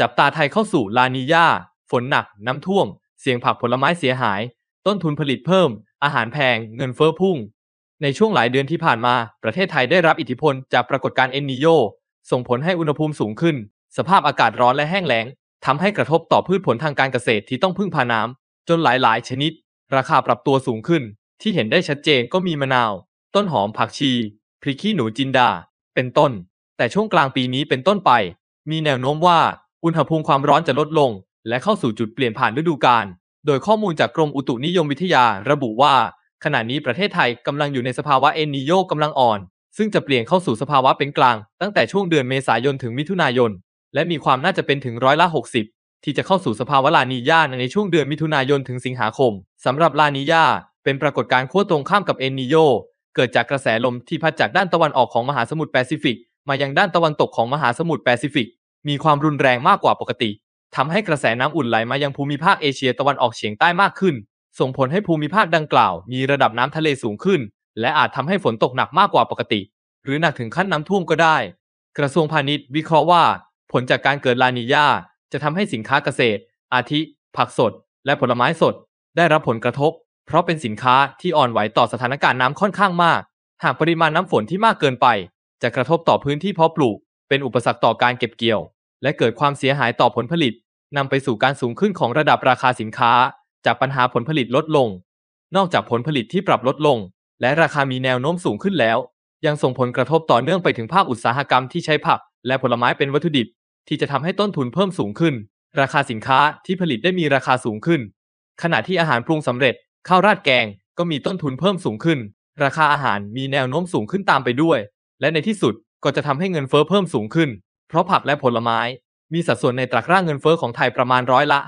จับตาไทยเข้าสู่ลานียาฝนหนัก น้ำท่วมเสียงผักผลไม้เสียหาย ต้นทุนผลิตเพิ่ม อาหารแพงเงินเฟ้อพุ่ง ในช่วงหลายเดือนที่ผ่านมา ประเทศไทยได้รับอิทธิพลจากปรากฏการณ์เอนนิโยส่งผลให้อุณหภูมิสูงขึ้น สภาพอากาศร้อนและแห้งแล้งทำให้กระทบต่อพืชผลทางการเกษตรที่ต้องพึ่งพาน้ำ จนหลายๆชนิด ราคาปรับตัวสูงขึ้น ที่เห็นได้ชัดเจนก็มีมะนาว ต้นหอม ผักชีพริกขี้หนูจินดา เป็นต้น แต่ช่วงกลางปีนี้เป็นต้นไป มีแนวโน้มว่าอุณหภูมิความร้อนจะลดลง และเข้าสู่จุดเปลี่ยนผ่านฤดูกาลโดยข้อมูลจากกรมอุตุนิยมวิทยาระบุว่า ขณะนี้ประเทศไทยกำลังอยู่ในสภาวะเอนิโยกำลังอ่อน ซึ่งจะเปลี่ยนเข้าสู่สภาวะเป็นกลาง ตั้งแต่ช่วงเดือนเมษายนถึงมิถุนายน และมีความน่าจะเป็นถึงร้อยละ60 ที่จะเข้าสู่สภาวะลานียาในช่วงเดือนมิถุนายนถึงสิงหาคมสำหรับลานียาเป็นปรากฏการณ์ขั้วตรงข้ามกับเอนิโยเกิดจากกระแสลมที่พัดจากด้านตะวันออกของมหาสมุทรแปซิฟิก มายังด้านตะวันตกของมหาสมุทรแปซิฟิกมีความรุนแรงมากกว่าปกติทำให้กระแสน้ำอุ่นไหลมายังภูมิภาคเอเชียตะวันออกเฉียงใต้มากขึ้น ส่งผลให้ภูมิภาคดังกล่าวมีระดับน้ำทะเลสูงขึ้น และอาจทำให้ฝนตกหนักมากกว่าปกติ หรือหนักถึงขั้นน้าท่วมก็ได้ กระทรวงพาณิชย์วิเคราะห์ว่า ผลจากการเกิดลานียาจะทำให้สินค้าเกษตร อาทิ ผักสด และผลไม้สด ได้รับผลกระทบ เพราะเป็นสินค้าที่อ่อนไหวต่อสถานการณ์น้ำค่อนข้างมาก หากปริมาณน้ำฝนที่มากเกินไป จะกระทบต่อพื้นที่เพาะปลูกเป็นอุปสรรคต่อการเก็บเกี่ยวและเกิดความเสียหายต่อผลผลิตนำไปสู่การสูงขึ้นของระดับราคาสินค้าจากปัญหาผลผลิตลดลง นอกจากผลผลิตที่ปรับลดลง และราคามีแนวโน้มสูงขึ้นแล้ว ยังส่งผลกระทบต่อเนื่องไปถึงภาคอุตสาหกรรมที่ใช้ผักและผลไม้เป็นวัตถุดิบ ที่จะทำให้ต้นทุนเพิ่มสูงขึ้น ราคาสินค้าที่ผลิตได้มีราคาสูงขึ้น ขณะที่อาหารปรุงสำเร็จ ข้าวราดแกง ก็มีต้นทุนเพิ่มสูงขึ้น ราคาอาหารมีแนวโน้มสูงขึ้นตามไปด้วย และในที่สุดก็จะทำให้เงินเฟ้อเพิ่มสูงขึ้นเพราะผักและผลไม้ มีสัดส่วนในตราร่างเงินเฟอ้อของไทยประมาณร้อยละ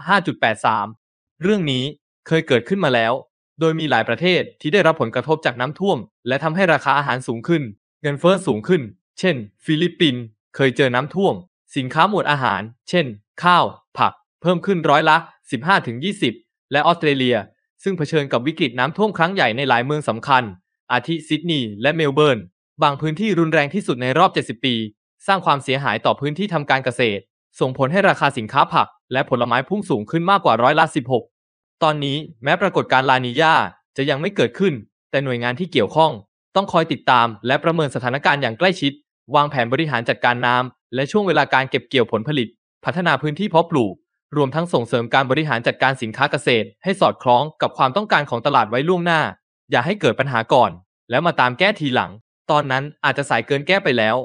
5.83 เรื่องนี้เคยเกิดขึ้นมาแล้ว โดยมีหลายประเทศที่ได้รับผลกระทบจากน้ำท่วม และทำให้ราคาอาหารสูงขึ้น เงินเฟอ้อสูงขึ้น เช่นฟิลิปปินส์เคยเจอน้ำท่วม สินค้าหมวดอาหาร เช่น ข้าว ผัก เพิ่มขึ้นร้อยละ 15-20 และออสเตรเลีย ซึ่งเผชิญกับวิกฤตน้ำท่วมครั้งใหญ่ในหลายเมืองสำคัญ อาทิซิดนีย์และเมลเบิร์นบางพื้นที่รุนแรงที่สุดในรอบ 70 ปีสร้างความเสียหายต่อพื้นที่ทำการเกษตร ส่งผลให้ราคาสินค้าผัก และผลไม้พุ่งสูงขึ้นมากกว่าร้อยละ16 ตอนนี้แม้ปรากฏการลานียาจะยังไม่เกิดขึ้น แต่หน่วยงานที่เกี่ยวข้อง ต้องคอยติดตามและประเมินสถานการณ์อย่างใกล้ชิด วางแผนบริหารจัดการน้ำ และช่วงเวลาการเก็บเกี่ยวผลผลิต พัฒนาพื้นที่เพาะปลูก รวมทั้งส่งเสริมการบริหารจัดการสินค้าเกษตร ให้สอดคล้องกับความต้องการของตลาดไว้ล่วงหน้า อย่าให้เกิดปัญหาก่อน แล้วมาตามแก้ทีหลัง ตอนนั้นอาจจะสายเกินแก้ไปแล้ว